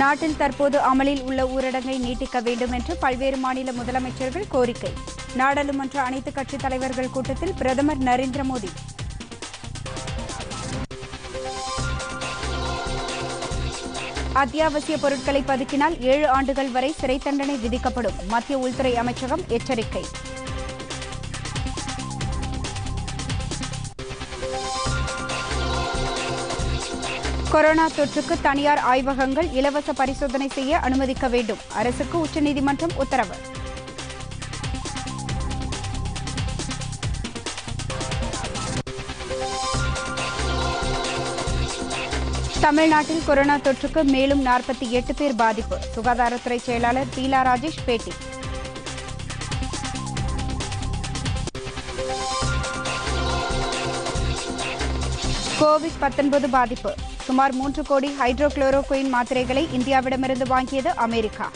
நாட்டில் தற்போது அமலில் உள்ள ஊரடங்கை நீட்டிக்க வேண்டும் என்று பல்வேறு மாநில முதலமைச்சர்கள் கோரிக்கை நாடாளுமன்ற அனைத்துக் கட்சித் தலைவர்கள் கூட்டத்தில் பிரதமர் நரேந்திர மோடி அத்தியாவசிய பொருட்களை பதுக்கினால் ஏழு ஆண்டுகள் வரை சிறை தண்டனை விதிக்கப்படும் மத்திய உள்துறை அமைச்சகம் எச்சரிக்கை கொரோனா தொற்றுக்கு தனியார் ஆய்வகங்கள் இலவச பரிசோதனை செய்ய அனுமதிக்க வேண்டும் அரசுக்கு உச்சநீதிமன்றம் உத்தரவு தமிழ்நாட்டில் கொரோனா தொற்றுக்கு மேலும் நாற்பத்தி எட்டு பேர் பாதிப்பு சுகாதாரத்துறை செயலாளர் பீலா ராஜேஷ் பேட்டி கோவிட் பாதிப்பு சுமார் மூன்று கோடி ஹைட்ரோகுளோரோகுயின் மாத்திரைகளை இந்தியாவிடமிருந்து வாங்கியது அமெரிக்கா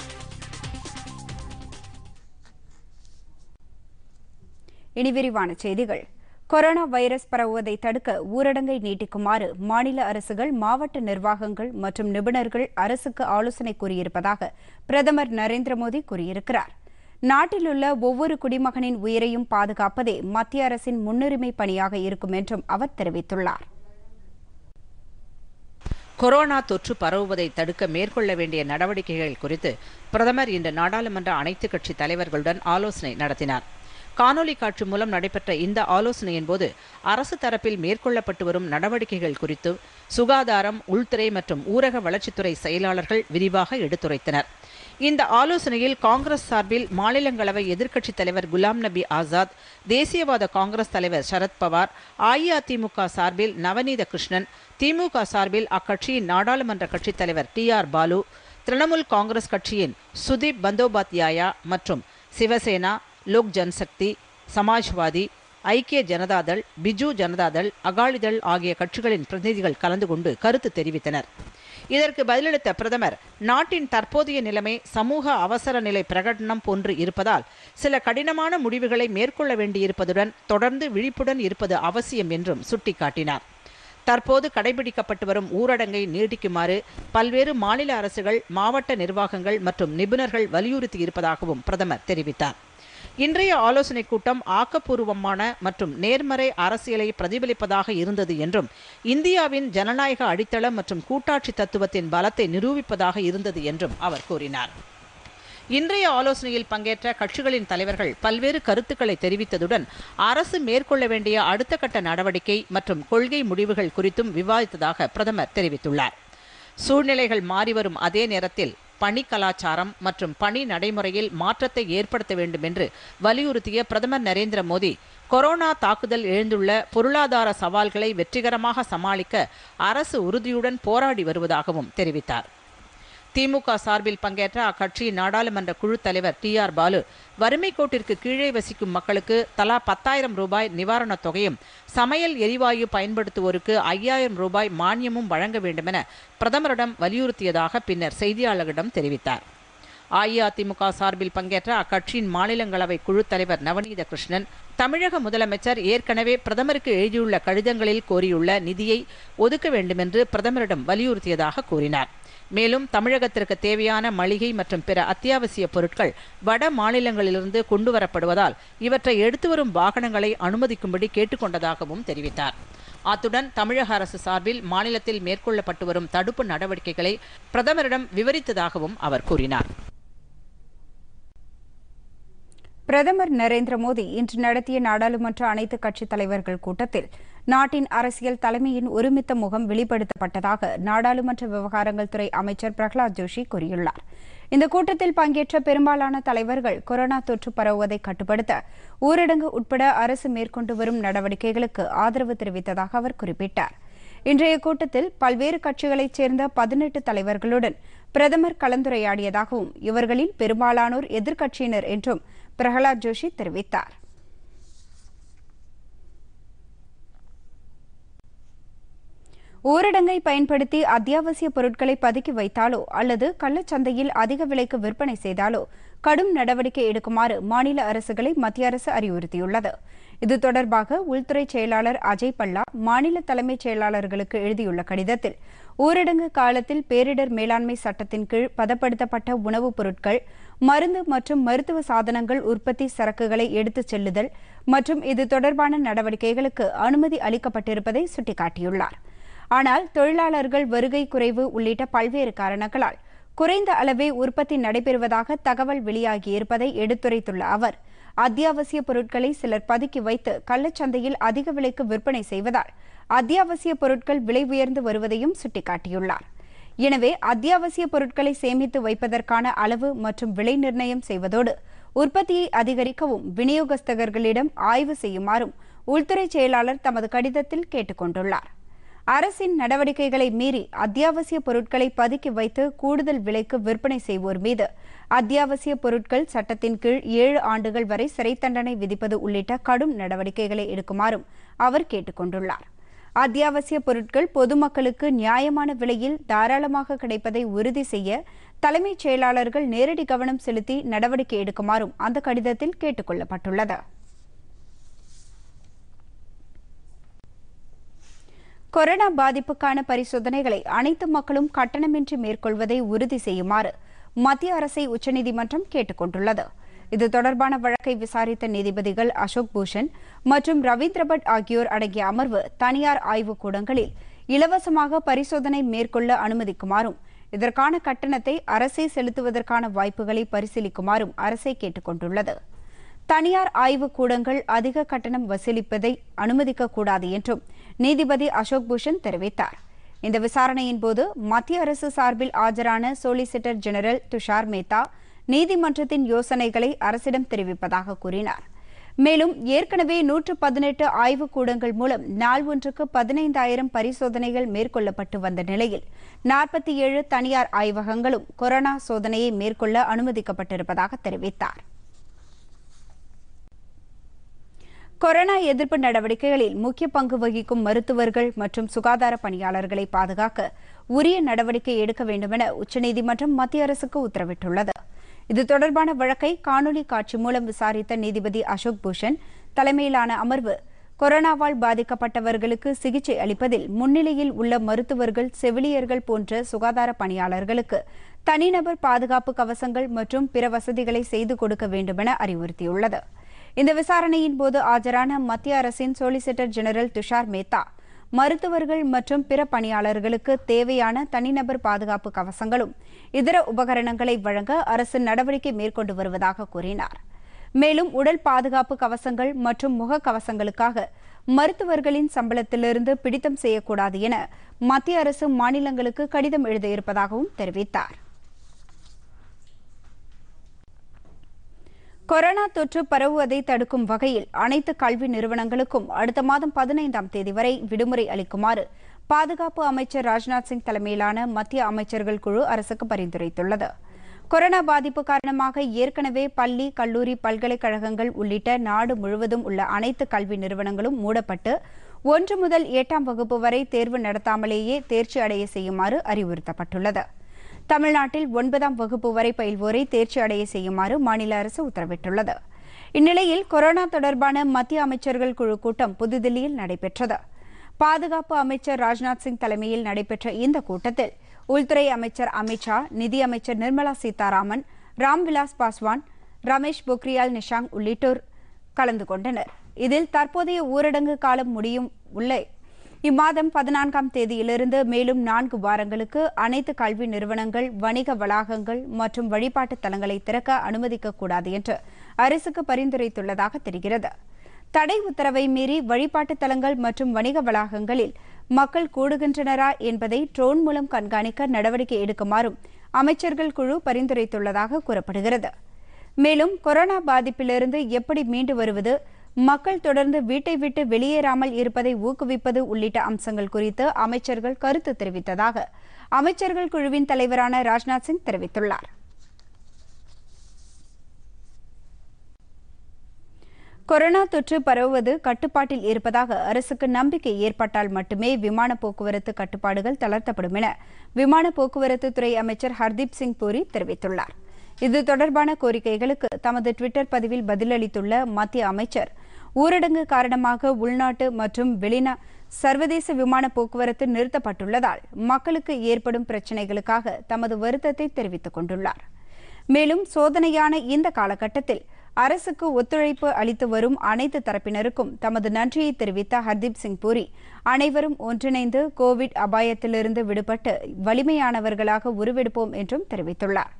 இனி விரிவான செய்திகள் கொரோனா வைரஸ் பரவுவதை தடுக்க ஊரடங்கை நீட்டிக்குமாறு மாநில அரசுகள் மாவட்ட நிர்வாகங்கள் மற்றும் நிபுணர்கள் அரசுக்கு ஆலோசனை கூறியிருப்பதாக பிரதமர் நரேந்திர மோடி கூறியிருக்கிறார் நாட்டிலுள்ள ஒவ்வொரு குடிமகனின் உயிரையும் பாதுகாப்பதே மத்திய அரசின் முன்னுரிமை பணியாக இருக்கும் என்றும் அவர் தெரிவித்துள்ளாா் கொரோனா தொற்று பரவுவதை தடுக்க மேற்கொள்ள வேண்டிய நடவடிக்கைகள் குறித்து பிரதமர் இன்று நாடாளுமன்ற அனைத்துக் கட்சி தலைவர்களுடன் ஆலோசனை நடத்தினார் காணொலி காட்சி மூலம் நடைபெற்ற இந்த ஆலோசனையின் போது அரசு தரப்பில் மேற்கொள்ளப்பட்டு வரும் நடவடிக்கைகள் குறித்து சுகாதாரம் உள்துறை மற்றும் ஊரக வளர்ச்சித்துறை செயலாளர்கள் விரிவாக எடுத்துரைத்தனர் இந்த ஆலோசனையில் காங்கிரஸ் சார்பில் மாநிலங்களவை எதிர்க்கட்சித் தலைவர் குலாம் நபி ஆசாத் தேசியவாத காங்கிரஸ் தலைவர் சரத்பவார் அஇஅதிமுக சார்பில் நவநீத கிருஷ்ணன் திமுக சார்பில் அக்கட்சியின் நாடாளுமன்ற கட்சித் தலைவர் டி ஆர் பாலு திரிணாமுல் காங்கிரஸ் கட்சியின் சுதீப் பந்தோபாத்யாயா மற்றும் சிவசேனா லோக் ஜன்சக்தி சமாஜ்வாதி ஐக்கிய ஜனதாதள் பிஜு ஜனதாதள் அகாலிதள் ஆகிய கட்சிகளின் பிரதிநிதிகள் கலந்து கொண்டு கருத்து தெரிவித்தனர் இதற்கு பதிலளித்த பிரதமர் நாட்டின் தற்போதைய நிலைமை சமூக அவசர நிலை பிரகடனம் போன்று இருப்பதால் சில கடினமான முடிவுகளை மேற்கொள்ள வேண்டியிருப்பதுடன் தொடர்ந்து விழிப்புடன் இருப்பது அவசியம் என்றும் சுட்டிக்காட்டினார் தற்போது கடைபிடிக்கப்பட்டு வரும் ஊரடங்கை நீடிக்குமாறு பல்வேறு மாநில அரசுகள் மாவட்ட நிர்வாகங்கள் மற்றும் நிபுணர்கள் வலியுறுத்தியிருப்பதாகவும் பிரதமர் தெரிவித்தார் இன்றைய ஆலோசனை கூட்டம் ஆக்கப்பூர்வமான மற்றும் நேர்மறை அரசியலை பிரதிபலிப்பதாக இருந்தது என்றும் இந்தியாவின் ஜனநாயக அடித்தளம் மற்றும் கூட்டாட்சி தத்துவத்தின் பலத்தை நிரூபிப்பதாக இருந்தது என்றும் அவர் கூறினார் இன்றைய ஆலோசனையில் பங்கேற்ற கட்சிகளின் தலைவர்கள் பல்வேறு கருத்துக்களை தெரிவித்ததுடன் அரசு மேற்கொள்ள வேண்டிய அடுத்த கட்ட நடவடிக்கை மற்றும் கொள்கை முடிவுகள் குறித்தும் விவாதித்ததாக பிரதமர் தெரிவித்துள்ளார் சூழ்நிலைகள் மாறிவரும் அதே நேரத்தில் பணி கலாச்சாரம் மற்றும் பணி நடைமுறையில் மாற்றத்தை ஏற்படுத்த வேண்டும் என்று வலியுறுத்திய பிரதமர் நரேந்திர மோடி கொரோனா தாக்குதல் எழுந்துள்ள பொருளாதார சவால்களை வெற்றிகரமாக சமாளிக்க அரசு உறுதியுடன் போராடி வருவதாகவும் தெரிவித்தார் திமுக சார்பில் பங்கேற்ற அக்கட்சியின் நாடாளுமன்ற குழு தலைவர் டி ஆர் பாலு வறுமை கோட்டிற்கு கீழே வசிக்கும் மக்களுக்கு தலா பத்தாயிரம் ரூபாய் நிவாரணத் தொகையும் சமையல் எரிவாயு பயன்படுத்துவோருக்கு ஐயாயிரம் ரூபாய் மானியமும் வழங்க வேண்டுமென பிரதமரிடம் வலியுறுத்தியதாக பின்னர் செய்தியாளர்களிடம் தெரிவித்தார் அஇஅதிமுக சார்பில் பங்கேற்ற அக்கட்சியின் மாநிலங்களவை குழு தலைவர் நவநீத கிருஷ்ணன் தமிழக முதலமைச்சர் ஏற்கனவே பிரதமருக்கு எழுதியுள்ள கடிதங்களில் கோரியுள்ள நிதியை ஒதுக்க வேண்டுமென்று பிரதமரிடம் வலியுறுத்தியதாக கூறினார் மேலும் தமிழகத்திற்கு தேவையான மளிகை மற்றும் பிற அத்தியாவசிய பொருட்கள் வட மாநிலங்களிலிருந்து கொண்டுவரப்படுவதால் இவற்றை எடுத்து வரும் வாகனங்களை அனுமதிக்கும்படி கேட்டுக்கொண்டதாகவும் தெரிவித்தார் அத்துடன் தமிழக அரசு சார்பில் மாநிலத்தில் மேற்கொள்ளப்பட்டு வரும் தடுப்பு நடவடிக்கைகளை பிரதமரிடம் விவரித்ததாகவும் அவர் கூறினார் பிரதமர் நரேந்திர மோடி இன்று நடத்திய நாடாளுமன்ற அனைத்து கட்சித் தலைவர்கள் கூட்டத்தில் நாட்டின் அரசியல் தலைமையின் ஒருமித்த முகம் வெளிப்படுத்தப்பட்டதாக நாடாளுமன்ற விவகாரங்கள் துறை அமைச்சர் பிரகலாத் ஜோஷி கூறியுள்ளார் இந்த கூட்டத்தில் பங்கேற்ற பெரும்பாலான தலைவர்கள் கொரோனா தொற்று பரவுவதை கட்டுப்படுத்த ஊரடங்கு உட்பட அரசு மேற்கொண்டு வரும் நடவடிக்கைகளுக்கு ஆதரவு தெரிவித்ததாக அவர் குறிப்பிட்டார் இன்றைய கூட்டத்தில் பல்வேறு கட்சிகளைச் சேர்ந்த பதினெட்டு தலைவர்களுடன் பிரதமர் கலந்துரையாடியதாகவும் இவர்களில் பெரும்பாலானோர் எதிர்க்கட்சியினர் என்றும் பிரகலாத் ஜோஷி தெரிவித்தார் ஊரடங்கை பயன்படுத்தி அத்தியாவசிய பொருட்களை பதுக்கி வைத்தாலோ அல்லது கள்ளச்சந்தையில் அதிக விலைக்கு விற்பனை செய்தாலோ கடும் நடவடிக்கை எடுக்குமாறு மாநில அரசுகளை மத்திய அரசு அறிவுறுத்தியுள்ளது இது தொடர்பாக உள்துறை செயலாளர் அஜய் பல்லா மாநில தலைமைச் செயலாளர்களுக்கு எழுதியுள்ள கடிதத்தில் ஊரடங்கு காலத்தில் பேரிடர் மேலாண்மை சட்டத்தின் கீழ் பதப்படுத்தப்பட்ட உணவுப் பொருட்கள் மருந்து மற்றும் மருத்துவ சாதனங்கள் உற்பத்தி சரக்குகளை எடுத்துச் செல்லுதல் மற்றும் இது தொடர்பான நடவடிக்கைகளுக்கு அனுமதி அளிக்கப்பட்டிருப்பதை சுட்டிக்காட்டியுள்ளாா் ஆனால் தொழிலாளர்கள் வருகை குறைவு உள்ளிட்ட பல்வேறு காரணங்களால் குறைந்த அளவே உற்பத்தி நடைபெறுவதாக தகவல் வெளியாகியிருப்பதை எடுத்துரைத்துள்ள அவர் அத்தியாவசிய பொருட்களை சிலர் பதுக்கி வைத்து கள்ளச்சந்தையில் அதிக விலைக்கு விற்பனை செய்வதால் அத்தியாவசிய பொருட்கள் விலை உயர்ந்து வருவதையும் சுட்டிக்காட்டியுள்ளார் எனவே அத்தியாவசிய பொருட்களை சேமித்து வைப்பதற்கான அளவு மற்றும் விலை நிர்ணயம் செய்வதோடு உற்பத்தியை அதிகரிக்கவும் விநியோகஸ்தகர்களிடம் ஆய்வு செய்யுமாறும் உள்துறை செயலாளர் தமது கடிதத்தில் கேட்டுக்கொண்டுள்ளார் அரசின் நடவடிக்கைகளை மீறி அத்தியாவசிய பொருட்களை பதுக்கி வைத்து கூடுதல் விலைக்கு விற்பனை செய்வோர் மீது அத்தியாவசிய பொருட்கள் சட்டத்தின் கீழ் ஏழு ஆண்டுகள் வரை சிறை தண்டனை விதிப்பது உள்ளிட்ட கடும் நடவடிக்கைகளை எடுக்குமாறும் அவர் கேட்டுக் கொண்டுள்ளார் அத்தியாவசிய பொருட்கள் பொதுமக்களுக்கு நியாயமான விலையில் தாராளமாக கிடைப்பதை உறுதி செய்ய தலைமைச் செயலாளர்கள் நேரடி கவனம் செலுத்தி நடவடிக்கை எடுக்குமாறும் அந்த கடிதத்தில் கேட்டுக் கொள்ளப்பட்டுள்ளது கொரோனா பாதிப்புக்கான பரிசோதனைகளை அனைத்து மக்களும் கட்டணமின்றி மேற்கொள்வதை உறுதி செய்யுமாறு மத்திய அரசை உச்சநீதிமன்றம் கேட்டுக் கொண்டுள்ளது இது தொடர்பான வழக்கை விசாரித்த நீதிபதிகள் அசோக் பூஷன் மற்றும் ரவீந்திர ஆகியோர் அடங்கிய அமர்வு தனியார் ஆய்வுக் கூடங்களில் இலவசமாக பரிசோதனை மேற்கொள்ள அனுமதிக்குமாறும் இதற்கான கட்டணத்தை அரசே செலுத்துவதற்கான வாய்ப்புகளை பரிசீலிக்குமாறும் அரசை கேட்டுக் கொண்டுள்ளது தனியார் ஆய்வுக் கூடங்கள் அதிக கட்டணம் வசூலிப்பதை அனுமதிக்கக்கூடாது என்றும் நீதிபதி அசோக் பூஷன் தெரிவித்தார் இந்த விசாரணையின் போது மத்திய அரசு சார்பில் ஆஜரான சோலிசிட்டர் ஜெனரல் துஷார் மேத்தா நீதிமன்றத்தின் யோசனைகளை அரசிடம் தெரிவிப்பதாக கூறினார் மேலும் ஏற்கனவே நூற்று பதினெட்டு ஆய்வுக்கூடங்கள் மூலம் நாள் ஒன்றுக்கு பதினைந்தாயிரம் பரிசோதனைகள் மேற்கொள்ளப்பட்டு வந்த நிலையில் நாற்பத்தி ஏழு தனியார் ஆய்வகங்களும் கொரோனா சோதனையை மேற்கொள்ள அனுமதிக்கப்பட்டிருப்பதாக தெரிவித்தாா் கொரோனா எதிர்ப்பு நடவடிக்கைகளில் முக்கிய பங்கு வகிக்கும் மருத்துவர்கள் மற்றும் சுகாதார பணியாளர்களை பாதுகாக்க உரிய நடவடிக்கை எடுக்க வேண்டுமென உச்சநீதிமன்றம் மத்திய அரசுக்கு உத்தரவிட்டுள்ளது இது தொடர்பான வழக்கை காணொலி காட்சி மூலம் விசாரித்த நீதிபதி அசோக் பூஷன் தலைமையிலான அமர்வு கொரோனாவால் பாதிக்கப்பட்டவர்களுக்கு சிகிச்சை அளிப்பதில் முன்னிலையில் உள்ள மருத்துவர்கள் செவிலியர்கள் போன்ற சுகாதார பணியாளர்களுக்கு தனிநபர் பாதுகாப்பு கவசங்கள் மற்றும் பிற வசதிகளை செய்து கொடுக்க வேண்டுமென அறிவுறுத்தியுள்ளது இந்த விசாரணையின் போது ஆஜரான மத்திய அரசின் சொலிசிட்டர் ஜெனரல் துஷார் மேத்தா மருத்துவர்கள் மற்றும் பிற பணியாளர்களுக்கு தேவையான தனிநபர் பாதுகாப்பு கவசங்களும் இதர உபகரணங்களை வழங்க அரசு நடவடிக்கை மேற்கொண்டு வருவதாக கூறினார் மேலும் உடல் பாதுகாப்பு கவசங்கள் மற்றும் முக கவசங்களுக்காக மருத்துவர்களின் சம்பளத்திலிருந்து பிடித்தம் செய்யக்கூடாது என மத்திய அரசு மாநிலங்களுக்கு கடிதம் எழுதியிருப்பதாகவும் தெரிவித்தார் கொரோனா தொற்று பரவுவதை தடுக்கும் வகையில் அனைத்து கல்வி நிறுவனங்களுக்கும் அடுத்த மாதம் பதினைந்தாம் தேதி வரை விடுமுறை அளிக்குமாறு பாதுகாப்பு அமைச்சர் ராஜ்நாத் சிங் தலைமையிலான மத்திய அமைச்சர்கள் குழு அரசுக்கு பரிந்துரைத்துள்ளது கொரோனா பாதிப்பு காரணமாக ஏற்கனவே பள்ளி கல்லூரி பல்கலைக்கழகங்கள் உள்ளிட்ட நாடு முழுவதும் உள்ள அனைத்து கல்வி நிறுவனங்களும் மூடப்பட்டு ஒன்று முதல் எட்டாம் வகுப்பு வரை தேர்வு நடத்தாமலேயே தேர்ச்சி அடைய செய்யுமாறு அறிவுறுத்தப்பட்டுள்ளது தமிழ்நாட்டில் ஒன்பதாம் வகுப்பு வரை பயில்வோரை தேர்ச்சி அடைய செய்யுமாறு மாநில அரசு உத்தரவிட்டுள்ளது இந்நிலையில் கொரோனா தொடர்பான மத்திய அமைச்சர்கள் குழு கூட்டம் புதுதில்லியில் நடைபெற்றது பாதுகாப்பு அமைச்சர் ராஜ்நாத் சிங் தலைமையில் நடைபெற்ற இந்த கூட்டத்தில் உள்துறை அமைச்சர் அமித்ஷா நிதியமைச்சர் நிர்மலா சீதாராமன் ராம்விலாஸ் பாஸ்வான் ரமேஷ் பொக்ரியால் நிஷாங் உள்ளிட்டோர் கலந்து கொண்டனர் இதில் தற்போதைய ஊரடங்கு காலம் முடியும் உள்ளே இம்மாதம் பதினான்காம் தேதியிலிருந்து மேலும் நான்கு வாரங்களுக்கு அனைத்து கல்வி நிறுவனங்கள் வணிக வளாகங்கள் மற்றும் வழிபாட்டு தலங்களை திறக்க அனுமதிக்கக்கூடாது என்று அரசுக்கு பரிந்துரைத்துள்ளதாக தெரிகிறது தடை உத்தரவை மீறி வழிபாட்டு தலங்கள் மற்றும் வணிக வளாகங்களில் மக்கள் கூடுகின்றனரா என்பதை ட்ரோன் மூலம் கண்காணிக்க நடவடிக்கை எடுக்குமாறும் அமைச்சர்கள் குழு பரிந்துரைத்துள்ளதாக கூறப்படுகிறது மேலும் கொரோனா பாதிப்பிலிருந்து எப்படி மீண்டு வருவது மக்கள் தொடர்ந்து வீட்டை விட்டு வெளியேறாமல் இருப்பதை ஊக்குவிப்பது உள்ளிட்ட அம்சங்கள் குறித்து அமைச்சர்கள் கருத்து தெரிவித்ததாக அமைச்சர்கள் குழுவின் தலைவரான ராஜ்நாத் சிங் தெரிவித்துள்ளார் கொரோனா தொற்று பரவுவது கட்டுப்பாட்டில் இருப்பதாக அரசுக்கு நம்பிக்கை ஏற்பட்டால் மட்டுமே விமான போக்குவரத்து கட்டுப்பாடுகள் தளர்த்தப்படும் என விமான போக்குவரத்து துறை அமைச்சர் ஹர்தீப் சிங் பூரி தெரிவித்துள்ளார் இது தொடர்பான கோரிக்கைகளுக்கு தமது டுவிட்டர் பதிவில் பதிலளித்துள்ள மத்திய அமைச்சர் ஊரடங்கு காரணமாக உள்நாட்டு மற்றும் வெளிநா சர்வதேச விமான போக்குவரத்து நிறுத்தப்பட்டுள்ளதால் மக்களுக்கு ஏற்படும் பிரச்சினைகளுக்காக தமது வருத்தத்தை தெரிவித்துக் கொண்டுள்ளார் மேலும் சோதனையான இந்த காலகட்டத்தில் அரசுக்கு ஒத்துழைப்பு அளித்து வரும் அனைத்து தரப்பினருக்கும் தமது நன்றியை தெரிவித்த ஹர்தீப் சிங் பூரி அனைவரும் ஒன்றிணைந்து கோவிட் அபாயத்திலிருந்து விடுபட்டு வலிமையானவர்களாக உருவெடுப்போம் என்றும் தெரிவித்துள்ளார்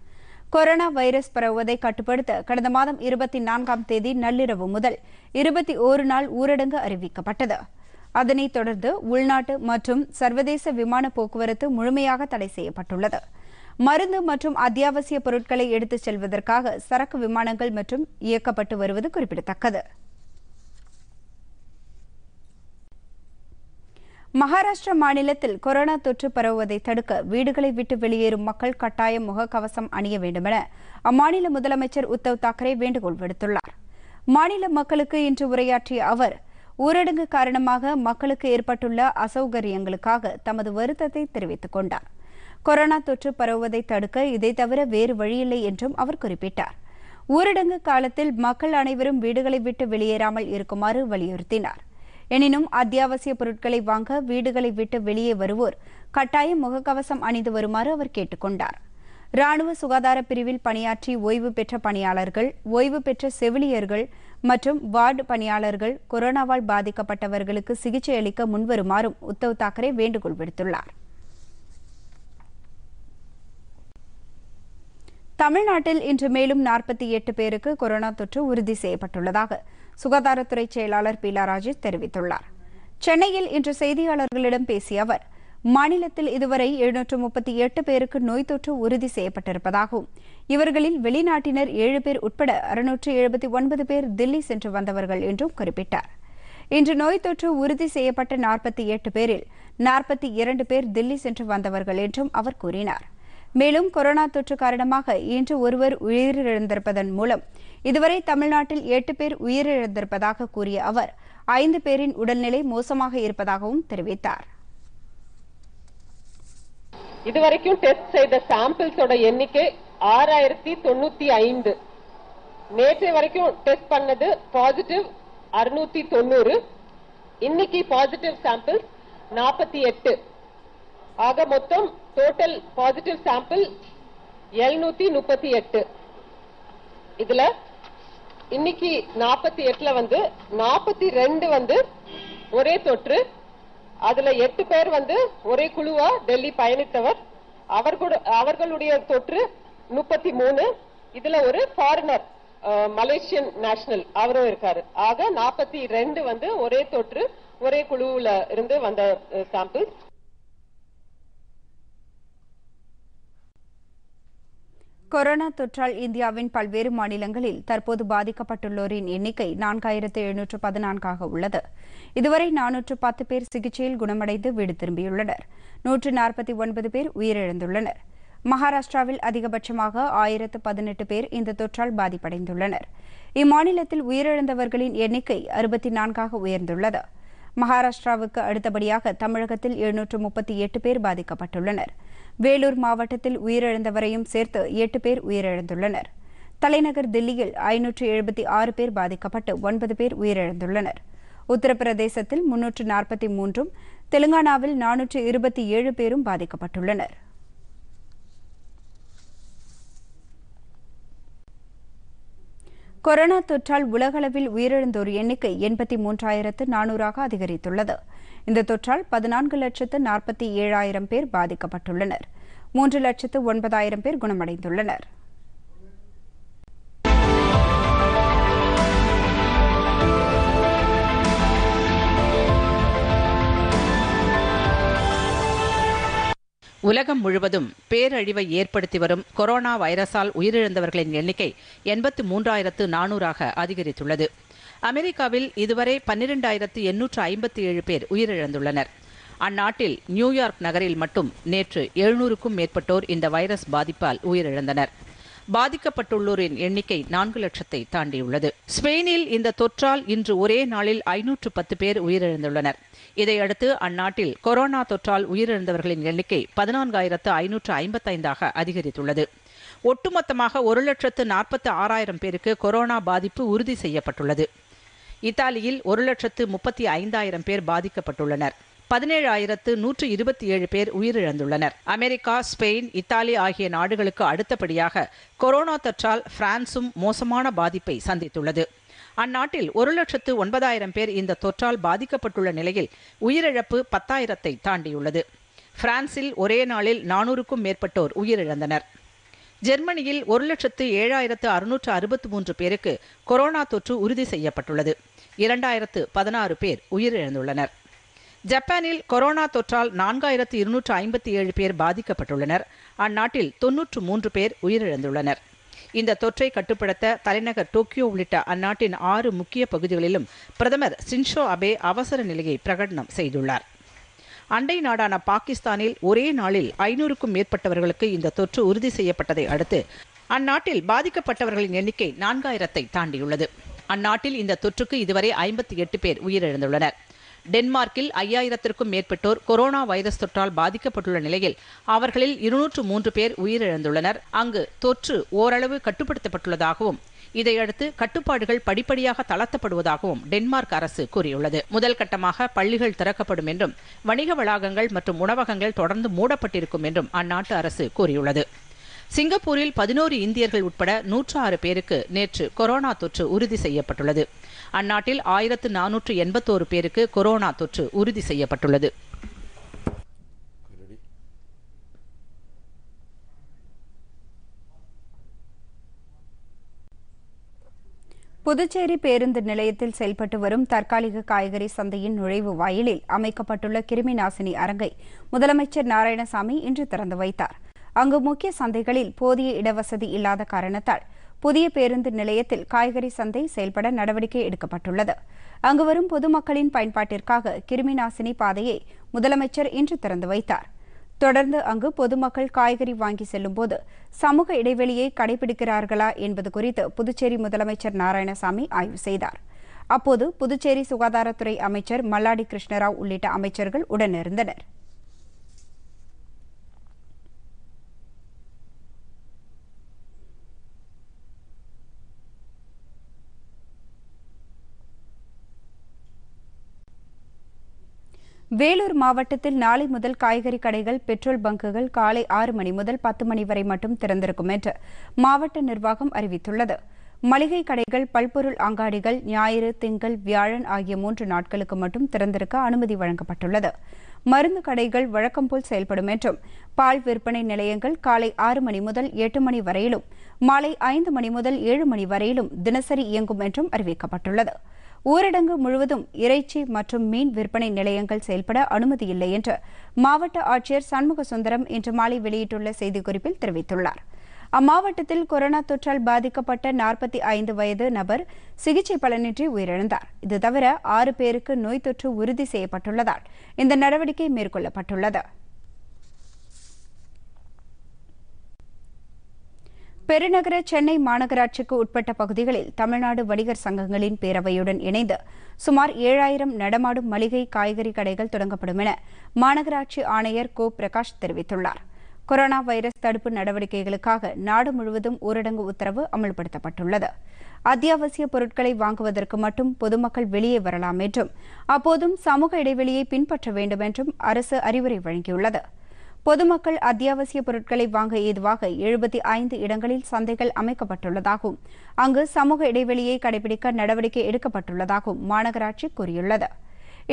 கொரோனா வைரஸ் பரவுவதை கட்டுப்படுத்த கடந்த மாதம் இருபத்தி நான்காம் தேதி நள்ளிரவு முதல் இருபத்தி ஓரு நாள் ஊரடங்கு அறிவிக்கப்பட்டது அதனைத் தொடர்ந்து உள்நாட்டு மற்றும் சர்வதேச விமான போக்குவரத்து முழுமையாக தடை செய்யப்பட்டுள்ளது மருந்து மற்றும் அத்தியாவசிய பொருட்களை எடுத்துச் செல்வதற்காக சரக்கு விமானங்கள் மற்றும் இயக்கப்பட்டு வருவது குறிப்பிடத்தக்கது மகாராஷ்டிரா மாநிலத்தில் கொரோனா தொற்று பரவுவதை தடுக்க வீடுகளை விட்டு வெளியேறும் மக்கள் கட்டாயம் முகக்கவசம் அணிய வேண்டுமென அம்மாநில முதலமைச்சர் உத்தவ் தாக்கரே வேண்டுகோள் விடுத்துள்ளார் மாநில மக்களுக்கு இன்று உரையாற்றிய அவர் ஊரடங்கு காரணமாக மக்களுக்கு ஏற்பட்டுள்ள அசௌகரியங்களுக்காக தமது வருத்தத்தை தெரிவித்துக் கொண்டார் கொரோனா தொற்று பரவுவதை தடுக்க இதை தவிர வேறு வழியில்லை என்றும் அவர் குறிப்பிட்டார் ஊரடங்கு காலத்தில் மக்கள் அனைவரும் வீடுகளை விட்டு வெளியேறாமல் இருக்குமாறு வலியுறுத்தினார் எனினும் அத்தியாவசிய பொருட்களை வாங்க வீடுகளை விட்டு வெளியே வருவோர் கட்டாயம் முகக்கவசம் அணிந்து வருமாறு அவர் கேட்டுக் கொண்டார் ராணுவ சுகாதார பிரிவில் பணியாற்றி ஓய்வு பெற்ற பணியாளர்கள் ஓய்வு பெற்ற செவிலியர்கள் மற்றும் வார்டு பணியாளர்கள் கொரோனாவால் பாதிக்கப்பட்டவர்களுக்கு சிகிச்சை அளிக்க முன்வருமாறும் உத்தவ் தாக்கரே வேண்டுகோள் விடுத்துள்ளார் தமிழ்நாட்டில் இன்று மேலும் நாற்பத்தி எட்டு பேருக்கு கொரோனா தொற்று உறுதி செய்யப்பட்டுள்ளதாக சுகாதாரத்துறை செயலாளர் பீலா ராஜேஷ் தெரிவித்துள்ளார் சென்னையில் இன்று செய்தியாளர்களிடம் பேசிய அவர் மாநிலத்தில் இதுவரை எழுநூற்று முப்பத்தி எட்டு பேருக்கு நோய் தொற்று உறுதி செய்யப்பட்டிருப்பதாகவும் இவர்களில் வெளிநாட்டினர் ஏழு பேர் உட்பட அறுநூற்று எழுபத்தி ஒன்பது பேர் தில்லி சென்று வந்தவர்கள் என்றும் குறிப்பிட்டார் இன்று நோய் தொற்று உறுதி செய்யப்பட்ட நாற்பத்தி எட்டு பேரில் நாற்பத்தி இரண்டு பேர் தில்லி சென்று வந்தவர்கள் என்றும் அவர் கூறினார் மேலும் கொரோனா தொற்று காரணமாக இன்று ஒருவர் உயிரிழந்திருப்பதன் மூலம் இதுவரை தமிழ்நாட்டில் எட்டு பேர் உயிரிழந்திருப்பதாக கூறிய அவர் ஐந்து பேரின் உடல்நிலை மோசமாக இருப்பதாகவும் தெரிவித்தார் இதுவரைக்கும் டெஸ்ட் செய்த சாம்பிள்ஸோட எண்ணிக்கை ஆறாயிரத்தி தொண்ணூத்தி ஐந்து நேற்று வரைக்கும் டெஸ்ட் பண்ணது பாசிட்டிவ் அறுநூத்தி தொண்ணூறு இன்னைக்கு பாசிட்டிவ் சாம்பிள் நாற்பத்தி எட்டு ஆக மொத்தம் டோட்டல் பாசிட்டிவ் சாம்பிள் எழுநூத்தி முப்பத்தி எட்டு இதுல இன்னைக்கு நாற்பத்தி எட்டுல வந்து நாற்பத்தி ரெண்டு வந்து ஒரே தொற்று அதுல எட்டு பேர் வந்து ஒரே குழுவா டெல்லி பயணித்தவர் அவர்களோட அவர்களுடைய தொற்று முப்பத்தி மூணு இதுல ஒரு ஃபாரினர் மலேசியன் நேஷனல் அவரும் இருக்காரு ஆக நாற்பத்தி ரெண்டு வந்து ஒரே தொற்று ஒரே குழுவுல இருந்து வந்த சாம்பிள் கொரோனா தொற்றால் இந்தியாவின் பல்வேறு மாநிலங்களில் தற்போது பாதிக்கப்பட்டுள்ளோரின் எண்ணிக்கை நான்காயிரத்து எழுநூற்று பதினான்காக உள்ளது இதுவரை நானூற்று பத்து பேர் சிகிச்சையில் குணமடைந்து வீடு திரும்பியுள்ளனர் நூற்று நாற்பத்தி ஒன்பது பேர் உயிரிழந்துள்ளனர் மகாராஷ்டிராவில் அதிகபட்சமாக ஆயிரத்து பதினெட்டு பேர் இந்த தொற்றால் பாதிப்படைந்துள்ளனர் இம்மாநிலத்தில் உயிரிழந்தவர்களின் எண்ணிக்கை அறுபத்தி நான்காக உயர்ந்துள்ளது மகாராஷ்டிராவுக்கு அடுத்தபடியாக தமிழகத்தில் எழுநூற்று முப்பத்தி எட்டு பேர் பாதிக்கப்பட்டுள்ளனா் வேலூர் மாவட்டத்தில் உயிரிழந்தவரையும் சேர்த்து எட்டு பேர் உயிரிழந்துள்ளனர் தலைநகர் தில்லியில் ஐநூற்று எழுபத்தி ஆறு பேர் பாதிக்கப்பட்டு ஒன்பது பேர் உயிரிழந்துள்ளனர் உத்தரப்பிரதேசத்தில் முன்னூற்று நாற்பத்தி மூன்றும் தெலுங்கானாவில் நானூற்று இருபத்தி ஏழு பேரும் பாதிக்கப்பட்டுள்ளனர் கொரோனா தொற்றால் உலகளவில் உயிரிழந்தோர் எண்ணிக்கை எண்பத்தி மூன்றாயிரத்து நானூறாக அதிகரித்துள்ளது இந்த தொற்றால் பதினான்கு லட்சத்து நாற்பத்தி ஏழாயிரம் பேர் பாதிக்கப்பட்டுள்ளனர் மூன்று லட்சத்து ஒன்பதாயிரம் பேர் குணமடைந்துள்ளனர் உலகம் முழுவதும் பேரழிவை ஏற்படுத்தி வரும் கொரோனா வைரஸால் உயிரிழந்தவர்களின் எண்ணிக்கை எண்பத்து மூன்றாயிரத்து நானூறாக அதிகரித்துள்ளது அமெரிக்காவில் இதுவரை பன்னிரண்டாயிரத்து எண்ணூற்று ஐம்பத்தி ஏழு பேர் உயிரிழந்துள்ளனர் அந்நாட்டில் நியூயார்க் நகரில் மட்டும் நேற்று எழுநூறுக்கும் மேற்பட்டோர் இந்த வைரஸ் பாதிப்பால் உயிரிழந்தனர் பாதிக்கப்பட்டுள்ளோரின் எண்ணிக்கை நான்கு லட்சத்தை தாண்டியுள்ளது ஸ்பெயினில் இந்த தொற்றால் இன்று ஒரே நாளில் ஐநூற்று பத்து பேர் உயிரிழந்துள்ளனர் இதையடுத்து அந்நாட்டில் கொரோனா தொற்றால் உயிரிழந்தவர்களின் எண்ணிக்கை பதினான்காயிரத்து ஐநூற்று ஐம்பத்தைந்தாக அதிகரித்துள்ளது ஒட்டுமொத்தமாக ஒரு லட்சத்து நாற்பத்து ஆறாயிரம் பேருக்கு கொரோனா பாதிப்பு உறுதி செய்யப்பட்டுள்ளது இத்தாலியில் ஒரு லட்சத்து முப்பத்தி ஐந்தாயிரம் பேர் பாதிக்கப்பட்டுள்ளனர் பதினேழாயிரத்து நூற்று இருபத்தி ஏழு பேர் உயிரிழந்துள்ளனர் அமெரிக்கா ஸ்பெயின் இத்தாலி ஆகிய நாடுகளுக்கு அடுத்தபடியாக கொரோனா தொற்றால் பிரான்சும் மோசமான பாதிப்பை சந்தித்துள்ளது அந்நாட்டில் ஒரு லட்சத்து ஒன்பதாயிரம் பேர் இந்த தொற்றால் பாதிக்கப்பட்டுள்ள நிலையில் உயிரிழப்பு பத்தாயிரத்தை தாண்டியுள்ளது பிரான்சில் ஒரே நாளில் நானூறுக்கும் மேற்பட்டோர் உயிரிழந்தனர் ஜெர்மனியில் ஒரு லட்சத்து ஏழாயிரத்து அறுநூற்று அறுபத்தி மூன்று பேருக்கு கொரோனா தொற்று உறுதி செய்யப்பட்டுள்ளது இரண்டாயிரத்து பதினாறு பேர் உயிரிழந்துள்ளனர் ஜப்பானில் கொரோனா தொற்றால் நான்காயிரத்து இருநூற்று ஐம்பத்தி ஏழு பேர் பாதிக்கப்பட்டுள்ளனர் அந்நாட்டில் தொன்னூற்று மூன்று பேர் உயிரிழந்துள்ளனர் இந்த தொற்றை கட்டுப்படுத்த தலைநகர் டோக்கியோ உள்ளிட்ட அந்நாட்டின் ஆறு முக்கிய பகுதிகளிலும் பிரதமர் சின்ஷோ அபே அவசர நிலையை பிரகடனம் செய்துள்ளார் அண்டை நாடான பாகிஸ்தானில் ஒரே நாளில் ஐநூறுக்கும் மேற்பட்டவர்களுக்கு இந்த தொற்று உறுதி செய்யப்பட்டதை அடுத்து அந்நாட்டில் பாதிக்கப்பட்டவர்களின் எண்ணிக்கை நான்காயிரத்தை தாண்டியுள்ளது அந்நாட்டில் இந்த தொற்றுக்கு இதுவரை ஐம்பத்தி எட்டு பேர் உயிரிழந்துள்ளனர் டென்மார்க்கில் ஐயாயிரத்திற்கும் மேற்பட்டோர் கொரோனா வைரஸ் தொற்றால் பாதிக்கப்பட்டுள்ள நிலையில் அவர்களில் இருநூற்று மூன்று பேர் உயிரிழந்துள்ளனர் அங்கு தொற்று ஓரளவு கட்டுப்படுத்தப்பட்டுள்ளதாகவும் இதையடுத்து கட்டுப்பாடுகள் படிப்படியாக தளர்த்தப்படுவதாகவும் டென்மார்க் அரசு கூறியுள்ளது முதல் கட்டமாக பள்ளிகள் திறக்கப்படும் என்றும் வணிக வளாகங்கள் மற்றும் உணவகங்கள் தொடர்ந்து மூடப்பட்டிருக்கும் என்றும் அந்நாட்டு அரசு கூறியுள்ளது சிங்கப்பூரில் பதினோரு இந்தியர்கள் உட்பட நூற்று ஆறு பேருக்கு நேற்று கொரோனா தொற்று உறுதி செய்யப்பட்டுள்ளது அந்நாட்டில் ஆயிரத்து நானூற்று எண்பத்தோரு பேருக்கு கொரோனா தொற்று உறுதி செய்யப்பட்டுள்ளது புதுச்சேரி பேருந்து நிலையத்தில் செயல்பட்டு வரும் தற்காலிக காய்கறி சந்தையின் நுழைவு வாயிலில் அமைக்கப்பட்டுள்ள கிருமி நாசினி அரங்கை முதலமைச்சர் நாராயணசாமி இன்று திறந்து வைத்தாா் அங்கு முக்கிய சந்தைகளில் போதிய இடவசதி இல்லாத காரணத்தால் புதிய பேருந்து நிலையத்தில் காய்கறி சந்தை செயல்பட நடவடிக்கை எடுக்கப்பட்டுள்ளது அங்கு வரும் பொதுமக்களின் பயன்பாட்டிற்காக கிருமி நாசினி பாதையை முதலமைச்சர் இன்று திறந்து வைத்தார் தொடர்ந்து அங்கு பொதுமக்கள் காய்கறி வாங்கி செல்லும்போது சமூக இடைவெளியை கடைபிடிக்கிறார்களா என்பது குறித்து புதுச்சேரி முதலமைச்சர் நாராயணசாமி ஆய்வு செய்தார் அப்போது புதுச்சேரி சுகாதாரத்துறை அமைச்சர் மல்லாடி கிருஷ்ணராவ் உள்ளிட்ட அமைச்சர்கள் உடனிருந்தனா் வேலூர் மாவட்டத்தில் நாளை முதல் காய்கறி கடைகள் பெட்ரோல் பங்குகள் காலை ஆறு மணி முதல் பத்து மணி வரை மட்டும் திறந்திருக்கும் என்று மாவட்ட நிர்வாகம் அறிவித்துள்ளது மளிகை கடைகள் பல்பொருள் அங்காடிகள் ஞாயிறு திங்கள் வியாழன் ஆகிய மூன்று நாட்களுக்கு மட்டும் திறந்திருக்க அனுமதி வழங்கப்பட்டுள்ளது மருந்து கடைகள் வழக்கம் போல் செயல்படும் என்றும் பால் விற்பனை நிலையங்கள் காலை ஆறு மணி முதல் எட்டு மணி வரையிலும் மாலை ஐந்து மணி முதல் ஏழு மணி வரையிலும் தினசரி இயங்கும் என்றும் அறிவிக்கப்பட்டுள்ளது ஊரடங்கு முழுவதும் இறைச்சி மற்றும் மீன் விற்பனை நிலையங்கள் செயல்பட அனுமதி இல்லை என்று மாவட்ட ஆட்சியர் சண்முக சுந்தரம் இன்று மாலை வெளியிட்டுள்ள செய்திக்குறிப்பில் தெரிவித்துள்ளார் அம்மாவட்டத்தில் கொரோனா தொற்றால் பாதிக்கப்பட்ட நாற்பத்தி ஐந்து வயது நபர் சிகிச்சை பலனின்றி உயிரிழந்தார் இது தவிர ஆறு பேருக்கு நோய் தொற்று உறுதி செய்யப்பட்டுள்ளதால் இந்த நடவடிக்கை மேற்கொள்ளப்பட்டுள்ளது பெருநகர சென்னை மாநகராட்சிக்கு உட்பட்ட பகுதிகளில் தமிழ்நாடு வணிகர் சங்கங்களின் பேரவையுடன் இணைந்து சுமார் ஏழாயிரம் நடமாடும் மளிகை காய்கறி கடைகள் தொடங்கப்படும் என மாநகராட்சி ஆணையர் கோ பிரகாஷ் தெரிவித்துள்ளார் கொரோனா வைரஸ் தடுப்பு நடவடிக்கைகளுக்காக நாடு முழுவதும் ஊரடங்கு உத்தரவு அமல்படுத்தப்பட்டுள்ளது அத்தியாவசிய பொருட்களை வாங்குவதற்கு மட்டும் பொதுமக்கள் வெளியே வரலாம் என்றும் அப்போதும் சமூக இடைவெளியை பின்பற்ற வேண்டும் என்றும் அரசு அறிவுரை வழங்கியுள்ளது பொதுமக்கள் அத்தியாவசிய பொருட்களை வாங்க ஏதுவாக எழுபத்தி ஐந்து இடங்களில் சந்தைகள் அமைக்கப்பட்டுள்ளதாகவும் அங்கு சமூக இடைவெளியை கடைபிடிக்க நடவடிக்கை எடுக்கப்பட்டுள்ளதாகவும் மாநகராட்சி கூறியுள்ளது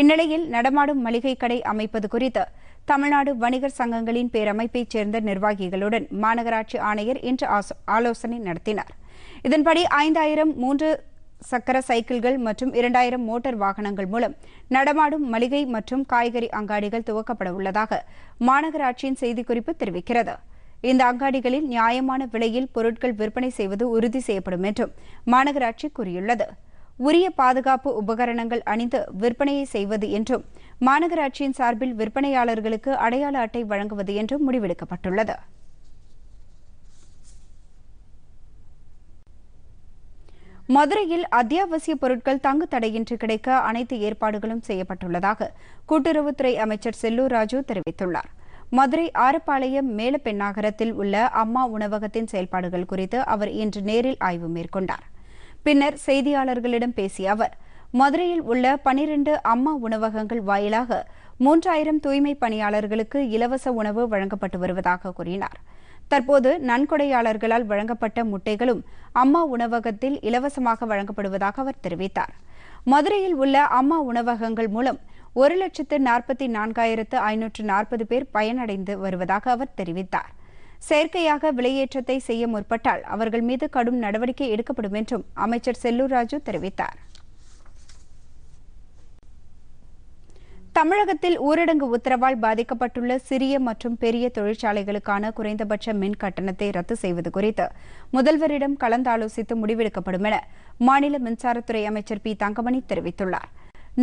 இந்நிலையில் நடமாடும் மளிகை கடை அமைப்பது குறித்து தமிழ்நாடு வணிகர் சங்கங்களின் பேரமைப்பைச் சேர்ந்த நிர்வாகிகளுடன் மாநகராட்சி ஆணையர் இன்று ஆலோசனை நடத்தினார் இதன்படி ஐந்தாயிரம் மூன்று சக்கர சைக்கிள்கள் மற்றும் இரண்டாயிரம் மோட்டார் வாகனங்கள் மூலம் நடமாடும் மளிகை மற்றும் காய்கறி அங்காடிகள் துவக்கப்பட உள்ளதாக மாநகராட்சியின் செய்திக்குறிப்பு தெரிவிக்கிறது இந்த அங்காடிகளில் நியாயமான விலையில் பொருட்கள் விற்பனை செய்வது உறுதி செய்யப்படும் என்றும் மாநகராட்சி கூறியுள்ளது உரிய பாதுகாப்பு உபகரணங்கள் அணிந்து விற்பனையை செய்வது என்றும் மாநகராட்சியின் சார்பில் விற்பனையாளர்களுக்கு அடையாள அட்டை வழங்குவது என்றும் முடிவெடுக்கப்பட்டுள்ளது மதுரையில் அத்தியாவசிய பொருட்கள் தங்கு தடையின்றி கிடைக்க அனைத்து ஏற்பாடுகளும் செய்யப்பட்டுள்ளதாக கூட்டுறவுத்துறை அமைச்சர் செல்லூர் ராஜு தெரிவித்துள்ளார் மதுரை ஆரப்பாளையம் மேலப்பெண்ணாகரத்தில் உள்ள அம்மா உணவகத்தின் செயல்பாடுகள் குறித்து அவர் இன்று நேரில் ஆய்வு மேற்கொண்டார் பின்னர் செய்தியாளர்களிடம் பேசிய அவர் மதுரையில் உள்ள பனிரண்டு அம்மா உணவகங்கள் வாயிலாக மூன்றாயிரம் தூய்மை பணியாளர்களுக்கு இலவச உணவு வழங்கப்பட்டு வருவதாக கூறினாா் தற்போது நன்கொடையாளர்களால் வழங்கப்பட்ட முட்டைகளும் அம்மா உணவகத்தில் இலவசமாக வழங்கப்படுவதாக அவர் தெரிவித்தார் மதுரையில் உள்ள அம்மா உணவகங்கள் மூலம் ஒரு லட்சத்து நாற்பத்தி நான்காயிரத்து ஐநூற்று நாற்பது பேர் பயனடைந்து வருவதாக அவர் தெரிவித்தார் செயற்கையாக விலையேற்றத்தை செய்ய முற்பட்டால் அவர்கள் மீது கடும் நடவடிக்கை எடுக்கப்படும் என்றும் அமைச்சர் செல்லூர் ராஜு தெரிவித்தார் தமிழகத்தில் ஊரடங்கு உத்தரவால் பாதிக்கப்பட்டுள்ள சிறிய மற்றும் பெரிய தொழிற்சாலைகளுக்கான குறைந்தபட்ச மின் கட்டணத்தை ரத்து செய்வது குறித்து முதல்வரிடம் கலந்தாலோசித்து முடிவெடுக்கப்படும் என மாநில மின்சாரத்துறை அமைச்சர் பி தங்கமணி தெரிவித்துள்ளார்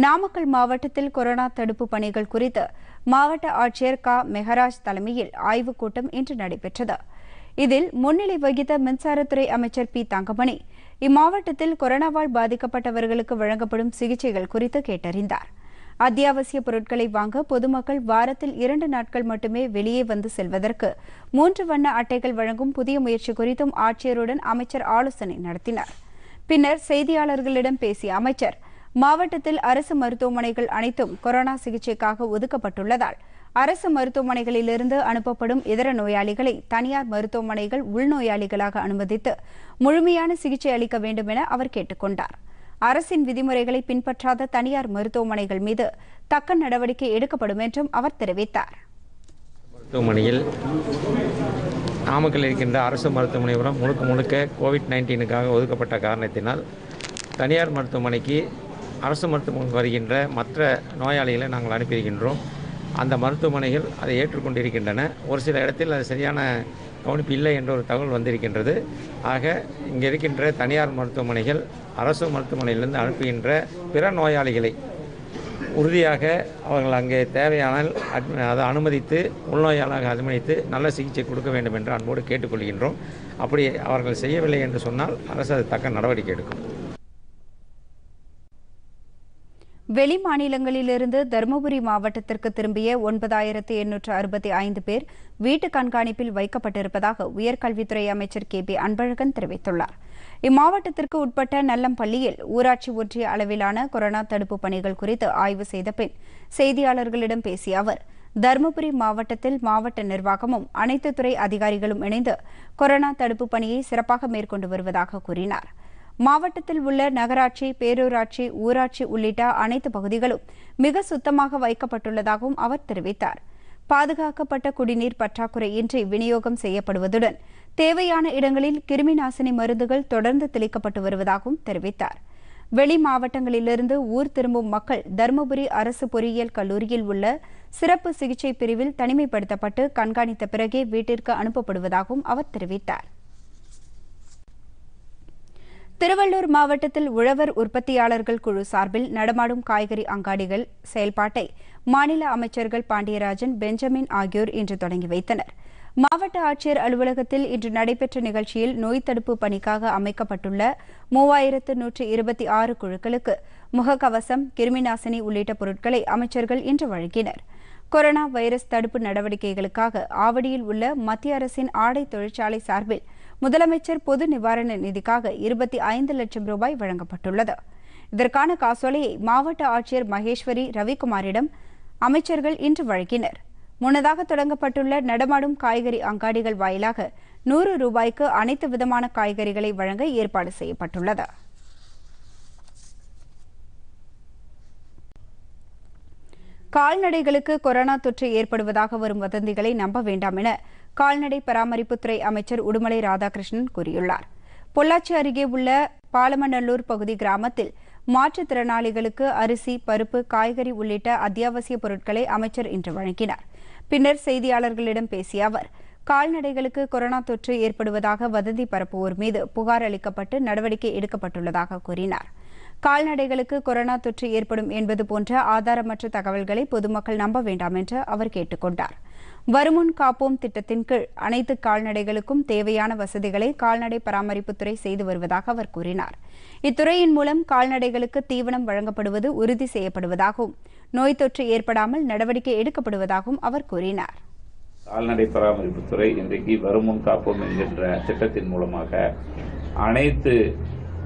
நாமக்கல் மாவட்டத்தில் கொரோனா தடுப்பு பணிகள் குறித்து மாவட்ட ஆட்சியர் க மெஹராஜ் தலைமையில் ஆய்வுக் கூட்டம் இன்று நடைபெற்றது இதில் முன்னிலை வகித்த மின்சாரத்துறை அமைச்சர் பி தங்கமணி இம்மாவட்டத்தில் கொரோனாவால் பாதிக்கப்பட்டவர்களுக்கு வழங்கப்படும் சிகிச்சைகள் குறித்து கேட்டறிந்தார் அத்தியாவசிய பொருட்களை வாங்க பொதுமக்கள் வாரத்தில் இரண்டு நாட்கள் மட்டுமே வெளியே வந்து செல்வதற்கு மூன்று வண்ண அட்டைகள் வழங்கும் புதிய முயற்சி குறித்தும் ஆட்சியருடன் அமைச்சர் ஆலோசனை நடத்தினார் பின்னர் செய்தியாளர்களிடம் பேசிய அமைச்சர் மாவட்டத்தில் அரசு மருத்துவமனைகள் அனைத்தும் கொரோனா சிகிச்சைக்காக ஒதுக்கப்பட்டுள்ளதால் அரசு மருத்துவமனைகளிலிருந்து அனுப்பப்படும் இதர நோயாளிகளை தனியார் மருத்துவமனைகள் உள்நோயாளிகளாக அனுமதித்து முழுமையான சிகிச்சை அளிக்க வேண்டும் என அவர் கேட்டுக் கொண்டாா் அரசின் விதிமுறைகளை பின்பற்றாத தனியார் மருத்துவமனைகள் மீது தக்க நடவடிக்கை எடுக்கப்படும் என்றும் அவர் தெரிவித்தார் மருத்துவமனையில் நாமக்கல் இருக்கின்ற அரசு மருத்துவமனை முழுக்க முழுக்க கோவிட் நைன்டீனுக்காக ஒதுக்கப்பட்ட காரணத்தினால் தனியார் மருத்துவமனைக்கு அரசு மருத்துவமனைக்கு வருகின்ற மற்ற நோயாளிகளை நாங்கள் அனுப்பியிருக்கின்றோம் அந்த மருத்துவமனைகள் அதை ஏற்றுக்கொண்டிருக்கின்றன ஒரு சில இடத்தில் அது சரியான கவனிப்பு இல்லை என்ற ஒரு தகவல் வந்திருக்கின்றது ஆக இங்கே இருக்கின்ற தனியார் மருத்துவமனைகள் அரசு மருத்துவமனையிலிருந்து அனுப்புகின்ற பிற நோயாளிகளை உறுதியாக அவர்கள் அங்கே தேவையான அட்மி அதை அனுமதித்து உள்நோயாளாக அனுமதித்து நல்ல சிகிச்சை கொடுக்க வேண்டும் என்று அன்போடு கேட்டுக்கொள்கின்றோம் அப்படி அவர்கள் செய்யவில்லை என்று சொன்னால் அரசு அது தக்க நடவடிக்கை எடுக்கும் வெளி மாநிலங்களிலிருந்து தருமபுரி மாவட்டத்திற்கு திரும்பிய ஒன்பதாயிரத்து எண்ணூற்று அறுபத்தி ஐந்து பேர் வீட்டு கண்காணிப்பில் வைக்கப்பட்டிருப்பதாக உயர்கல்வித்துறை அமைச்சர் கே பி அன்பழகன் தெரிவித்துள்ளார் இம்மாவட்டத்திற்கு உட்பட்ட நல்லம்பள்ளியில் ஊராட்சி ஒன்றிய அளவிலான கொரோனா தடுப்பு பணிகள் குறித்து ஆய்வு செய்த பின் செய்தியாளர்களிடம் பேசிய அவர் தருமபுரி மாவட்டத்தில் மாவட்ட நிர்வாகமும் அனைத்து துறை அதிகாரிகளும் இணைந்து கொரோனா தடுப்பு பணியை சிறப்பாக மேற்கொண்டு வருவதாக கூறினாா் மாவட்டத்தில் உள்ள நகராட்சி பேரூராட்சி ஊராட்சி உள்ளிட்ட அனைத்து பகுதிகளும் மிக சுத்தமாக வைக்கப்பட்டுள்ளதாகவும் அவர் தெரிவித்தார் பாதுகாக்கப்பட்ட குடிநீர் பற்றாக்குறையின்றி விநியோகம் செய்யப்படுவதுடன் தேவையான இடங்களில் கிருமி நாசினி மருந்துகள் தொடர்ந்து தெளிக்கப்பட்டு வருவதாகவும் தெரிவித்தார் வெளி மாவட்டங்களிலிருந்து ஊர் திரும்பும் மக்கள் தருமபுரி அரசு பொறியியல் கல்லூரியில் உள்ள சிறப்பு சிகிச்சை பிரிவில் தனிமைப்படுத்தப்பட்டு கண்காணித்த பிறகே வீட்டிற்கு அனுப்பப்படுவதாகவும் அவர் தெரிவித்தார் திருவள்ளூர் மாவட்டத்தில் உழவர் உற்பத்தியாளர்கள் குழு சார்பில் நடமாடும் காய்கறி அங்காடிகள் செயல்பாட்டை மாநில அமைச்சர்கள் பாண்டியராஜன் பெஞ்சமின் ஆகியோர் இன்று தொடங்கி வைத்தனர் மாவட்ட ஆட்சியர் அலுவலகத்தில் இன்று நடைபெற்ற நிகழ்ச்சியில் நோய் தடுப்பு பணிக்காக அமைக்கப்பட்டுள்ள மூவாயிரத்து நூற்று இருபத்தி ஆறு குழுக்களுக்கு முகக்கவசம் கிருமிநாசினி உள்ளிட்ட பொருட்களை அமைச்சர்கள் இன்று வழங்கினர் கொரோனா வைரஸ் தடுப்பு நடவடிக்கைகளுக்காக ஆவடியில் உள்ள மத்திய அரசின் ஆடை தொழிற்சாலை சார்பில் முதலமைச்சர் பொது நிவாரண நிதிக்காக இருபத்தி ஐந்து லட்சம் ரூபாய் வழங்கப்பட்டுள்ளது இதற்கான காசோலையை மாவட்ட ஆட்சியர் மகேஸ்வரி ரவிக்குமாரிடம் அமைச்சர்கள் இன்று வழங்கினர் முன்னதாக தொடங்கப்பட்டுள்ள நடமாடும் காய்கறி அங்காடிகள் வாயிலாக நூறு ரூபாய்க்கு அனைத்து விதமான காய்கறிகளை வழங்க ஏற்பாடு செய்யப்பட்டுள்ளது கால்நடைகளுக்கு கொரோனா தொற்று ஏற்படுவதாக வரும் வதந்திகளை நம்ப வேண்டாம் என கால்நடை பராமரிப்புத்துறை அமைச்சர் உடுமலை ராதாகிருஷ்ணன் கூறியுள்ளார் பொள்ளாச்சி அருகே உள்ள பாலமநல்லூர் பகுதி கிராமத்தில் மாற்றுத்திறனாளிகளுக்கு அரிசி பருப்பு காய்கறி உள்ளிட்ட அத்தியாவசிய பொருட்களை அமைச்சர் இன்று வழங்கினார் பின்னர் செய்தியாளர்களிடம் பேசிய அவர் கால்நடைகளுக்கு கொரோனா தொற்று ஏற்படுவதாக வதந்தி பரப்புவோர் மீது புகார் அளிக்கப்பட்டு நடவடிக்கை எடுக்கப்பட்டுள்ளதாக கூறினார் கால்நடைகளுக்கு கொரோனா தொற்று ஏற்படும் என்பது போன்ற ஆதாரமற்ற தகவல்களை பொதுமக்கள் நம்ப வேண்டாம் என்று அவர் கேட்டுக் கொண்டாா் வருமுன் காப்போம் திட்டத்தின் கீழ் அனைத்து கால்நடைகளுக்கும் தேவையான வசதிகளை கால்நடை பராமரிப்புத்துறை செய்து வருவதாக அவர் கூறினார் இத்துறையின் மூலம் கால்நடைகளுக்கு தீவனம் வழங்கப்படுவது உறுதி செய்யப்படுவதாகவும் நோய் தொற்று ஏற்படாமல் நடவடிக்கை எடுக்கப்படுவதாகவும் அவர் கூறினார் கால்நடை பராமரிப்புத்துறை இன்றைக்கு வருமுன் காப்போம் என்கின்ற திட்டத்தின் மூலமாக அனைத்து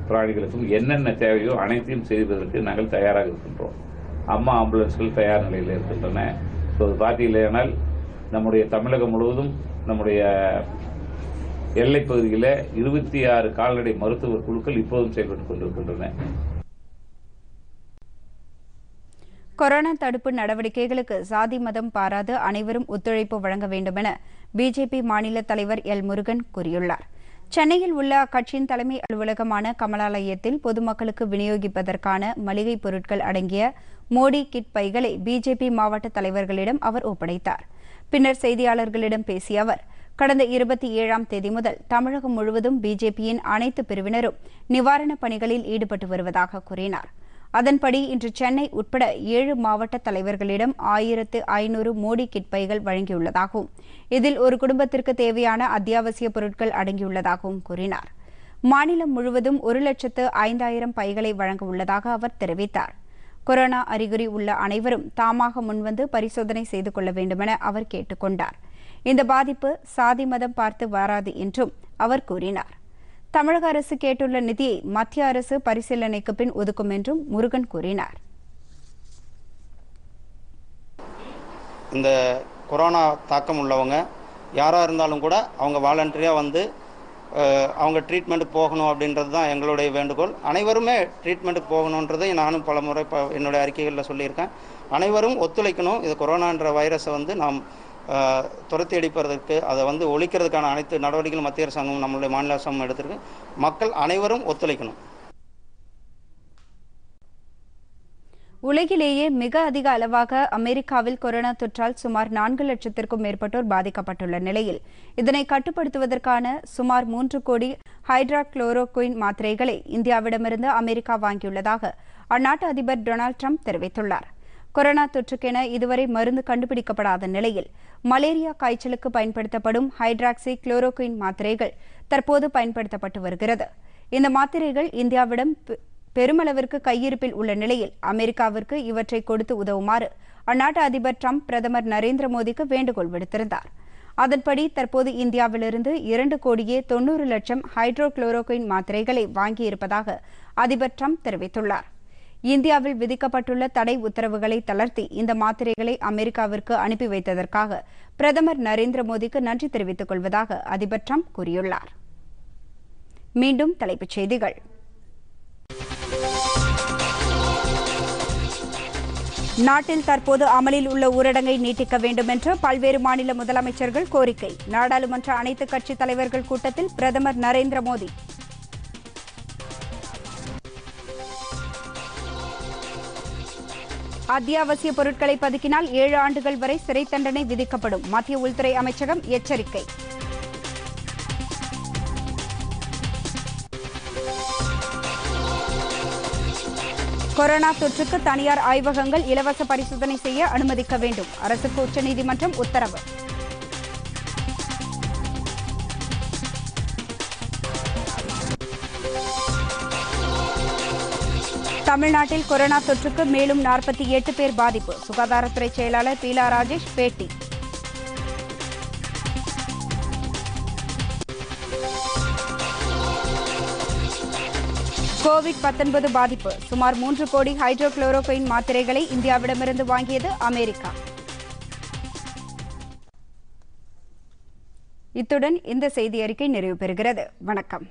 பிராணிகளுக்கும் என்னென்ன தேவையோ அனைத்தையும் செய்வதற்கு நாங்கள் தயாராக இருக்கின்றோம் அம்மா ஆம்புலன்ஸ்கள் தயார் நிலையில் இருக்கின்றன பார்த்தீங்களே ஆனால் நம்முடைய தமிழகம் முழுவதும் நம்முடைய எல்லைப் பகுதியில் இருபத்தி ஆறு கால்நடை மருத்துவ குழுக்கள் இப்போதும் செயல்பட்டுக் கொண்டிருக்கின்றன கொரோனா தடுப்பு நடவடிக்கைகளுக்கு சாதி மதம் பாராது அனைவரும் ஒத்துழைப்பு வழங்க வேண்டும் என பிஜேபி மாநில தலைவர் எல் முருகன் கூறியுள்ளார் சென்னையில் உள்ள அக்கட்சியின் தலைமை அலுவலகமான கமலாலயத்தில் பொதுமக்களுக்கு விநியோகிப்பதற்கான மளிகைப் பொருட்கள் அடங்கிய மோடி கிட் பைகளை பிஜேபி மாவட்ட தலைவர்களிடம் அவர் ஒப்படைத்தாா் பின்னர் செய்தியாளர்களிடம் பேசிய அவர் கடந்த இருபத்தி ஏழாம் தேதி முதல் தமிழகம் முழுவதும் பிஜேபியின் அனைத்து பிரிவினரும் நிவாரணப் பணிகளில் ஈடுபட்டு வருவதாக கூறினார் அதன்படி இன்று சென்னை உட்பட ஏழு மாவட்ட தலைவர்களிடம் ஆயிரத்து ஐநூறு மோடி கிட் பைகள் வழங்கியுள்ளதாகவும் இதில் ஒரு குடும்பத்திற்கு தேவையான அத்தியாவசிய பொருட்கள் அடங்கியுள்ளதாகவும் கூறினார் மாநிலம் முழுவதும் ஒரு லட்சத்து ஐந்தாயிரம் பைகளை வழங்க உள்ளதாக அவர் தெரிவித்தாா் கொரோனா அறிகுறி உள்ள அனைவரும் தாமாக முன்வந்து பரிசோதனை செய்து கொள்ள வேண்டுமென அவர் கேட்டுக்கொண்டார் இந்த பாதிப்பு சாதி மதம் பார்த்து வராது என்றும் அவர் கூறினார் தமிழக அரசு கேட்டுள்ள நிதியை மத்திய அரசு பரிசீலனைக்கு பின் ஒதுக்கும் என்றும் முருகன் கூறினார் இந்த கொரோனா தாக்கம் உள்ளவங்க யாராக இருந்தாலும் கூட அவங்க வாலண்டரியாக வந்து அவங்க ட்ரீட்மெண்ட்டுக்கு போகணும் அப்படின்றது தான் எங்களுடைய வேண்டுகோள் அனைவருமே ட்ரீட்மெண்ட்டுக்கு போகணுன்றதை நானும் பல முறை இப்போ என்னுடைய அறிக்கைகளில் சொல்லியிருக்கேன் அனைவரும் ஒத்துழைக்கணும் இது கொரோனான்ற வைரஸை வந்து நாம் துரத்தி அடிப்பதற்கு அதை வந்து ஒழிக்கிறதுக்கான அனைத்து நடவடிக்கைகளும் மத்திய அரசாங்கம் நம்மளுடைய மாநில அரசாங்கம் எடுத்திருக்கு மக்கள் அனைவரும் ஒத்துழைக்கணும் உலகிலேயே மிக அதிக அளவாக அமெரிக்காவில் கொரோனா தொற்றால் சுமார் நான்கு லட்சத்திற்கும் மேற்பட்டோர் பாதிக்கப்பட்டுள்ள நிலையில் இதனை கட்டுப்படுத்துவதற்கான சுமார் மூன்று கோடி ஹைட்ராக்ளோரோக்வின் மாத்திரைகளை இந்தியாவிடமிருந்து அமெரிக்கா வாங்கியுள்ளதாக அந்நாட்டு அதிபர் டொனால்டு ட்ரம்ப் தெரிவித்துள்ளார் கொரோனா தொற்றுக்கென இதுவரை மருந்து கண்டுபிடிக்கப்படாத நிலையில் மலேரியா காய்ச்சலுக்கு பயன்படுத்தப்படும் ஹைட்ராக்சி குளோரோக்வின் மாத்திரைகள் தற்போது பயன்படுத்தப்பட்டு வருகிறது இந்த மாத்திரைகள் இந்தியாவிடம் பெருமளவிற்கு கையிருப்பில் உள்ள நிலையில் அமெரிக்காவிற்கு இவற்றை கொடுத்து உதவுமாறு அந்நாட்டு அதிபர் டிரம்ப் பிரதமர் நரேந்திர மோடிக்கு வேண்டுகோள் விடுத்திருந்தார் அதன்படி தற்போது இந்தியாவிலிருந்து இரண்டு கோடியே தொன்னூறு லட்சம் ஹைட்ரோகுளோரோகுயின் மாத்திரைகளை வாங்கியிருப்பதாக அதிபர் டிரம்ப் தெரிவித்துள்ளார் இந்தியாவில் விதிக்கப்பட்டுள்ள தடை உத்தரவுகளை தளர்த்தி இந்த மாத்திரைகளை அமெரிக்காவிற்கு அனுப்பி வைத்ததற்காக பிரதமர் நரேந்திர மோடிக்கு நன்றி தெரிவித்துக் கொள்வதாக அதிபர் டிரம்ப் கூறியுள்ளார் மீண்டும் தலைப்புச் செய்திகள் நாட்டில் தற்போது அமலில் உள்ள ஊரடங்கை நீட்டிக்க வேண்டும் என்று பல்வேறு மாநில முதலமைச்சர்கள் கோரிக்கை நாடாளுமன்ற அனைத்து கட்சி தலைவர்கள் கூட்டத்தில் பிரதமர் நரேந்திர மோடி அத்தியாவசிய பொருட்களை பதுக்கினால் ஏழு ஆண்டுகள் வரை சிறை தண்டனை விதிக்கப்படும் மத்திய உள்துறை அமைச்சகம் எச்சரிக்கை கொரோனா தொற்றுக்கு தனியார் ஆய்வகங்கள் இலவச பரிசோதனை செய்ய அனுமதிக்க வேண்டும் அரசுக்கு உச்சநீதிமன்றம் உத்தரவு தமிழ்நாட்டில் கொரோனா தொற்றுக்கு மேலும் நாற்பத்தி எட்டு பேர் பாதிப்பு சுகாதாரத்துறை செயலாளர் பீலா ராஜேஷ் பேட்டி கோவிட் பத்தொன்பது பாதிப்பு சுமார் மூன்று கோடி ஹைட்ரோகுளோரோபைன் மாத்திரைகளை இந்தியாவிடமிருந்து வாங்கியது அமெரிக்கா இத்துடன் இந்த செய்தி அறிக்கை நிறைவு பெறுகிறது வணக்கம்